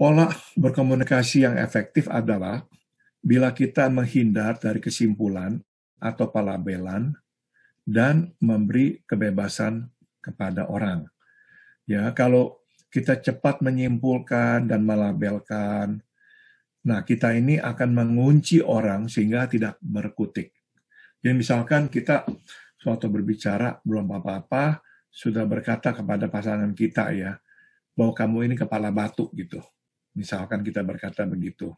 Pola berkomunikasi yang efektif adalah bila kita menghindar dari kesimpulan atau palabelan dan memberi kebebasan kepada orang. Ya, kalau kita cepat menyimpulkan dan melabelkan, nah kita ini akan mengunci orang sehingga tidak berkutik. Jadi misalkan kita suatu berbicara belum apa-apa, sudah berkata kepada pasangan kita ya, bahwa kamu ini kepala batu gitu. Misalkan kita berkata begitu.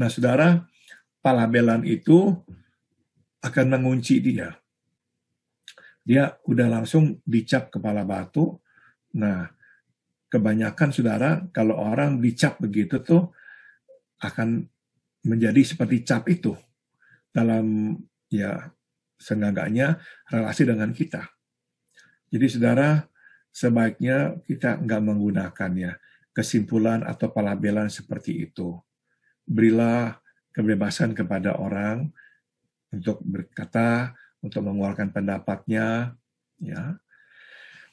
Nah, saudara, palabelan itu akan mengunci dia. Dia udah langsung dicap kepala batu. Nah, kebanyakan saudara, kalau orang dicap begitu tuh akan menjadi seperti cap itu dalam ya seenggaknya relasi dengan kita. Jadi saudara, sebaiknya kita nggak menggunakannya kesimpulan atau pelabelan seperti itu. Berilah kebebasan kepada orang untuk berkata, untuk mengeluarkan pendapatnya, ya.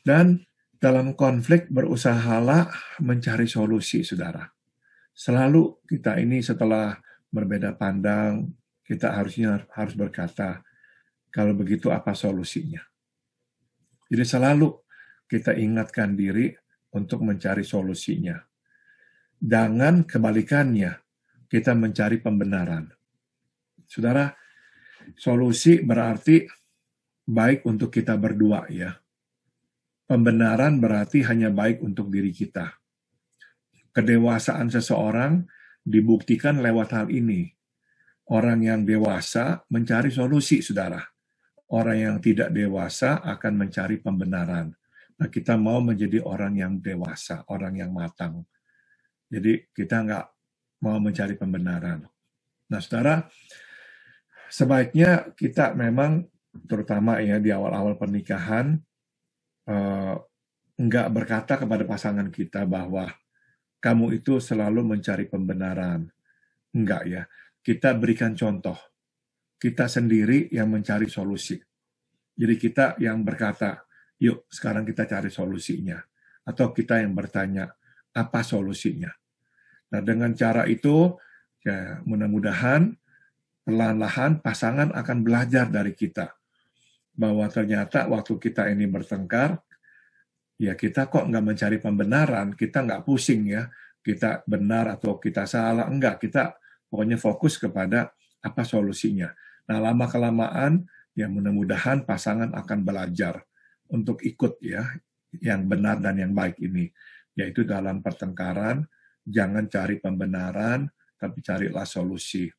Dan dalam konflik berusahalah mencari solusi, saudara. Selalu kita ini setelah berbeda pandang, kita harusnya harus berkata, kalau begitu apa solusinya? Jadi selalu kita ingatkan diri untuk mencari solusinya. Jangan kebalikannya, kita mencari pembenaran. Saudara, solusi berarti baik untuk kita berdua ya. Pembenaran berarti hanya baik untuk diri kita. Kedewasaan seseorang dibuktikan lewat hal ini. Orang yang dewasa mencari solusi, saudara. Orang yang tidak dewasa akan mencari pembenaran. Nah, kita mau menjadi orang yang dewasa, orang yang matang. Jadi kita nggak mau mencari pembenaran. Nah, saudara, sebaiknya kita memang terutama ya di awal-awal pernikahan eh, nggak berkata kepada pasangan kita bahwa kamu itu selalu mencari pembenaran. Enggak ya. Kita berikan contoh. Kita sendiri yang mencari solusi. Jadi kita yang berkata, Yuk, sekarang kita cari solusinya. Atau kita yang bertanya, apa solusinya? Nah, dengan cara itu, ya, mudah-mudahan perlahan-lahan pasangan akan belajar dari kita. Bahwa ternyata waktu kita ini bertengkar, ya kita kok nggak mencari pembenaran, kita nggak pusing ya, kita benar atau kita salah, enggak, kita pokoknya fokus kepada apa solusinya. Nah, lama-kelamaan, ya mudah-mudahan pasangan akan belajar untuk ikut ya yang benar dan yang baik ini yaitu dalam pertengkaran jangan cari pembenaran tapi carilah solusi